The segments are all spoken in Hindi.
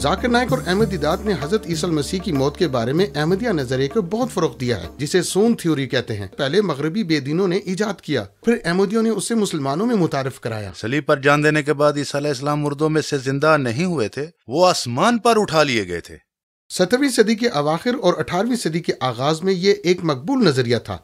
जाकिर नायक और अहमद दिदात ने हजरत ईसल मसीह की मौत के बारे में अहमदिया नजरिए को बहुत फरोख दिया है जिसे सोन थ्योरी कहते हैं पहले मगरबी बेदीनों ने ईजाद किया फिर अहमदियों ने उसे मुसलमानों में मुतारफ कराया सलीब पर जान देने के बाद ईसा इस्लाम मुर्दों में से जिंदा नहीं हुए थे वो आसमान पर उठा लिए गए थे सत्रहवीं सदी के अवाखिर और अठारहवीं सदी के आगाज में ये एक मकबूल नजरिया था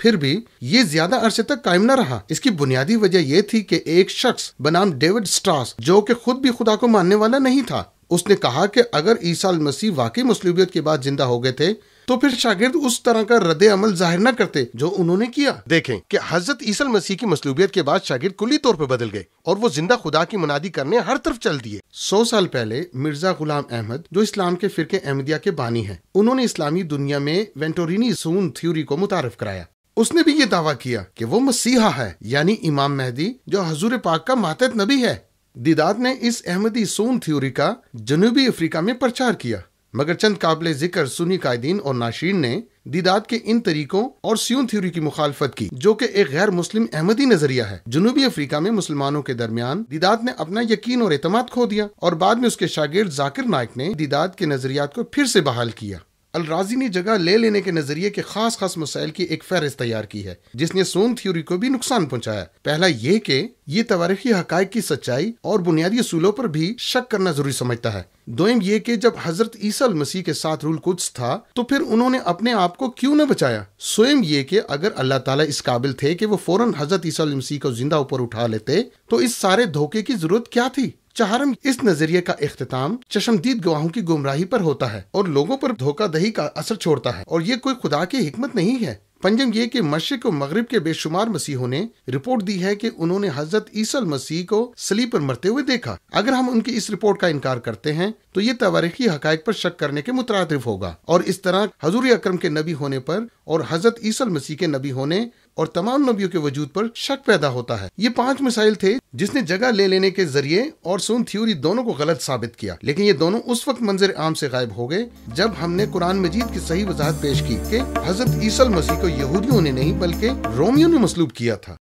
फिर भी ये ज्यादा अरसे तक कायम न रहा इसकी बुनियादी वजह यह थी कि एक शख्स बनाम डेविड स्ट्रास जो कि खुद भी खुदा को मानने वाला नहीं था उसने कहा कि अगर ईसा मसीह वाकई मसलूबियत के बाद जिंदा हो गए थे तो फिर शागिर्द उस तरह का रद्द अमल जाहिर न करते जो उन्होंने किया देखें कि हजरत ईसल मसीह की मसलूबियत के बाद शागिर्द कुली तौर पर बदल गए और वो जिंदा खुदा की मुनादी करने हर तरफ चल दिए सौ साल पहले मिर्जा गुलाम अहमद जो इस्लाम के फिरके अहमदिया के बानी है उन्होंने इस्लामी दुनिया में वेंटोरिनी सून थ्योरी को मुतारफ कराया उसने भी ये दावा किया कि वो मसीहा है यानी इमाम मेहदी जो हजूर पाक का मातद नबी है दीदात ने इस अहमदी सोन थ्योरी का जनूबी अफ्रीका में प्रचार किया मगर चंद काबले जिक्र सुनी कायदीन और नाशीन ने दीदात के इन तरीकों और स्यून थ्योरी की मुखालफत की जो कि एक गैर मुस्लिम अहमदी नजरिया है जनूबी अफ्रीका में मुसलमानों के दरमियान दीदात ने अपना यकीन और अतमाद खो दिया और बाद में उसके शागिर्द जाकिर नायक ने दीदात के नजरियात को फिर से बहाल किया अलराजी ने जगह ले लेने के नजरिए के खास खास मसाइल की एक फहरिस्त तैयार की है जिसने सोन थ्योरी को भी नुकसान पहुंचाया पहला ये कि ये तवारीखी हक की सच्चाई और बुनियादी असूलों पर भी शक करना जरूरी समझता है दोम ये कि जब हजरत ईसा मसीह के साथ रूल कुछ था तो फिर उन्होंने अपने आप को क्यों न बचाया स्वयं ये कि अगर अल्लाह ताला इस काबिल थे कि वो फौरन हजरत ईसा मसीह को जिंदा ऊपर उठा लेते तो इस सारे धोखे की जरूरत क्या थी चहारम इस नजरिए का अख्ताम चश्मदीद गवाहों की गुमराही पर होता है और लोगों पर धोखा दही का असर छोड़ता है और ये कोई खुदा की हमत नहीं है पंजम ये की मशरक को मगरब के बेशुमार मसीहों ने रिपोर्ट दी है की उन्होंने हजरत ईसल मसीह को सलीब पर मरते हुए देखा अगर हम उनकी इस रिपोर्ट का इनकार करते हैं तो ये तवारीखी हक पर शक करने के मुतरद होगा और इस तरह हजूर अक्रम के नबी होने पर और हजरत ईसल मसीह के नबी होने और तमाम नबियों के वजूद पर शक पैदा होता है ये पांच मिसाइल थे जिसने जगह ले लेने के जरिए और सुन थ्योरी दोनों को गलत साबित किया लेकिन ये दोनों उस वक्त मंजर आम से गायब हो गए जब हमने कुरान मजीद की सही वजाहत पेश की कि हजरत ईसल मसीह को यहूदियों ने नहीं बल्कि रोमियो ने मसलूब किया था